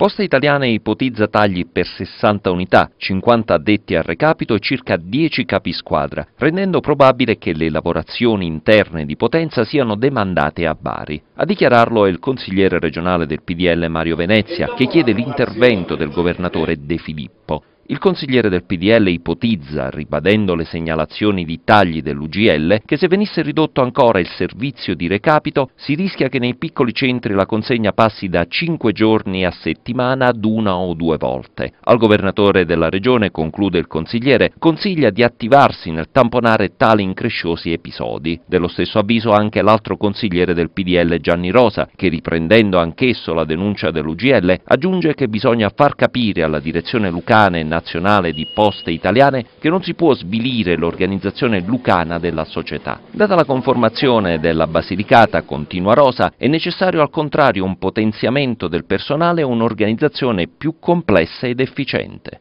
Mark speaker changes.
Speaker 1: Poste Italiane ipotizza tagli per 60 unità, 50 addetti al recapito e circa 10 capi squadra, rendendo probabile che le lavorazioni interne di Potenza siano demandate a Bari. A dichiararlo è il consigliere regionale del PDL Mario Venezia, che chiede l'intervento del governatore De Filippo. Il consigliere del PDL ipotizza, ribadendo le segnalazioni di tagli dell'UGL, che se venisse ridotto ancora il servizio di recapito, si rischia che nei piccoli centri la consegna passi da 5 giorni a settimana ad una o due volte. Al governatore della regione, conclude il consigliere, consiglia di attivarsi nel tamponare tali incresciosi episodi. Dello stesso avviso anche l'altro consigliere del PDL Gianni Rosa, che riprendendo anch'esso la denuncia dell'UGL, aggiunge che bisogna far capire alla direzione lucana e nazionale nazionale di poste italiane che non si può svilire l'organizzazione lucana della società. Data la conformazione della Basilicata continua rosa, è necessario al contrario un potenziamento del personale e un'organizzazione più complessa ed efficiente.